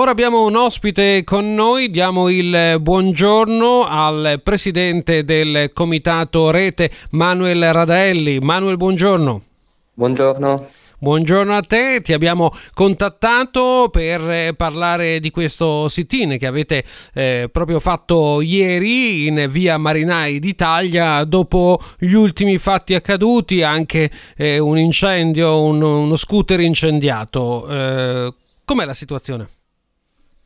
Ora abbiamo un ospite con noi, diamo il buongiorno al presidente del comitato rete Manuel Radaelli. Manuel, buongiorno. Buongiorno. Buongiorno a te, ti abbiamo contattato per eh, parlare di questo sit-in che avete eh, proprio fatto ieri in via Marinai d'Italia dopo gli ultimi fatti accaduti, anche eh, un incendio, un, uno scooter incendiato. Eh, com'è la situazione?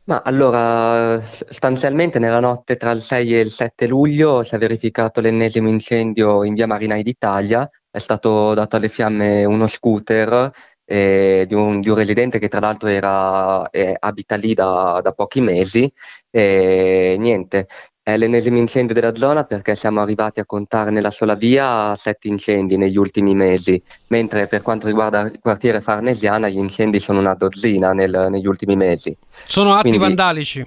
Ma allora, sostanzialmente nella notte tra il 6 e il 7 luglio si è verificato l'ennesimo incendio in via Marinai d'Italia, è stato dato alle fiamme uno scooter eh, di, un, di, un, residente che tra l'altro era, eh, abita lì da, da pochi mesi e eh, niente, è l'ennesimo incendio della zona perché siamo arrivati a contare nella sola via sette incendi negli ultimi mesi, mentre per quanto riguarda il quartiere Farnesiana gli incendi sono una dozzina nel, negli ultimi mesi. Sono atti Quindi, vandalici?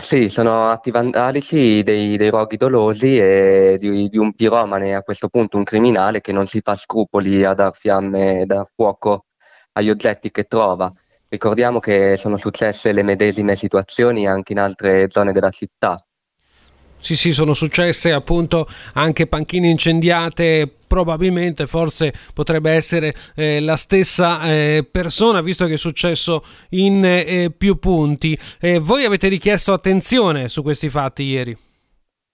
Sì, sono atti vandalici dei, dei roghi dolosi e di, di, un piromane, a questo punto un criminale che non si fa scrupoli a dar fiamme, e dar fuoco agli oggetti che trova. Ricordiamo che sono successe le medesime situazioni anche in altre zone della città sì, sì, sono successe appunto anche panchine incendiate, probabilmente forse potrebbe essere eh, la stessa eh, persona visto che è successo in eh, più punti. Eh, voi avete richiesto attenzione su questi fatti ieri?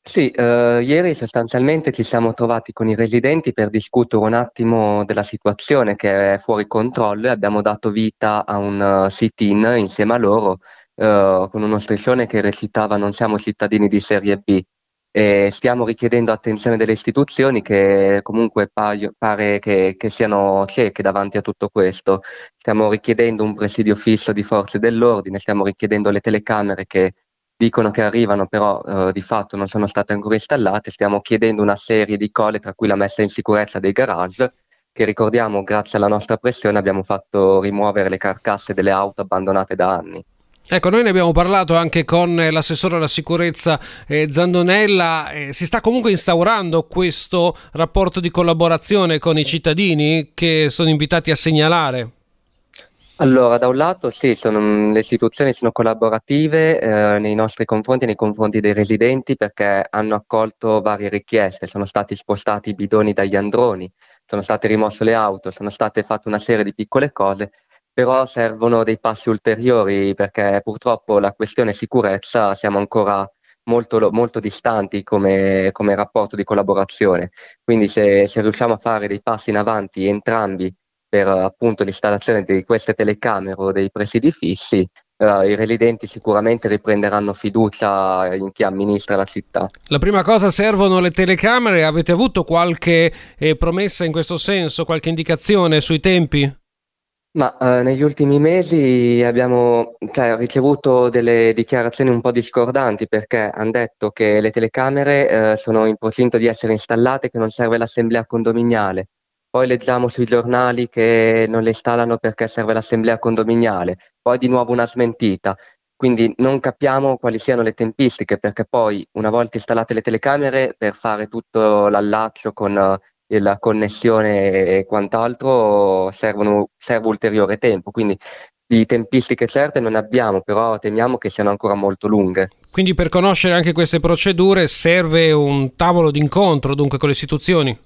Sì, eh, ieri sostanzialmente ci siamo trovati con i residenti per discutere un attimo della situazione che è fuori controllo e abbiamo dato vita a un eh, sit-in insieme a loro eh, con uno striscione che recitava non siamo cittadini di serie B e stiamo richiedendo attenzione delle istituzioni che comunque paio, pare che, che, siano cieche davanti a tutto questo. Stiamo richiedendo un presidio fisso di forze dell'ordine, stiamo richiedendo le telecamere che dicono che arrivano però eh, di fatto non sono state ancora installate, stiamo chiedendo una serie di cose tra cui la messa in sicurezza dei garage che ricordiamo grazie alla nostra pressione abbiamo fatto rimuovere le carcasse delle auto abbandonate da anni. Ecco, noi ne abbiamo parlato anche con eh, l'assessore alla sicurezza eh, Zandonella, eh, si sta comunque instaurando questo rapporto di collaborazione con i cittadini che sono invitati a segnalare? Allora, da un lato sì, sono, mm, le istituzioni sono collaborative eh, nei nostri confronti nei confronti dei residenti perché hanno accolto varie richieste, sono stati spostati i bidoni dagli androni, sono state rimosse le auto, sono state fatte una serie di piccole cose però servono dei passi ulteriori perché purtroppo la questione sicurezza siamo ancora molto, molto distanti come, come, rapporto di collaborazione. Quindi se, se, riusciamo a fare dei passi in avanti entrambi per appunto, l'installazione di queste telecamere o dei presidi fissi, Uh, i residenti sicuramente riprenderanno fiducia in chi amministra la città. La prima cosa servono le telecamere, avete avuto qualche eh, promessa in questo senso, qualche indicazione sui tempi? Ma, ehm, negli ultimi mesi abbiamo cioè, ricevuto delle dichiarazioni un po' discordanti perché hanno detto che le telecamere, ehm, sono in procinto di essere installate, che non serve l'assemblea condominiale. Poi leggiamo sui giornali che non le installano perché serve l'assemblea condominiale, poi di nuovo una smentita. Quindi non capiamo quali siano le tempistiche perché poi una volta installate le telecamere per fare tutto l'allaccio con eh, la connessione e quant'altro servono, serve ulteriore tempo. Quindi di tempistiche certe non abbiamo, però temiamo che siano ancora molto lunghe. Quindi per conoscere anche queste procedure serve un tavolo d'incontro dunque con le istituzioni?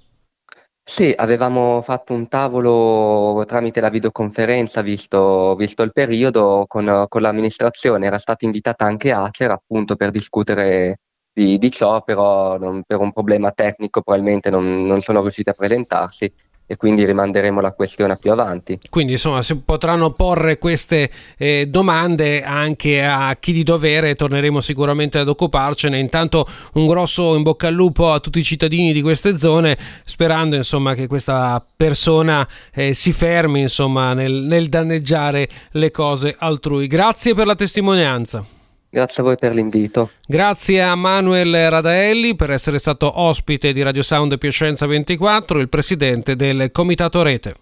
Sì, avevamo fatto un tavolo tramite la videoconferenza, visto, visto il periodo, con, con l'amministrazione. Era stata invitata anche Acer appunto per discutere di, di ciò, però non, per un problema tecnico probabilmente non, non sono riusciti a presentarsi e quindi rimanderemo la questione più avanti. Quindi insomma si potranno porre queste eh, domande anche a chi di dovere, torneremo sicuramente ad occuparcene, intanto un grosso in bocca al lupo a tutti i cittadini di queste zone, sperando insomma che questa persona eh, si fermi insomma nel, nel danneggiare le cose altrui. Grazie per la testimonianza. Grazie a voi per l'invito. Grazie a Manuel Radaelli per essere stato ospite di Radio Sound Piacenza 24, il presidente del Comitato Rete.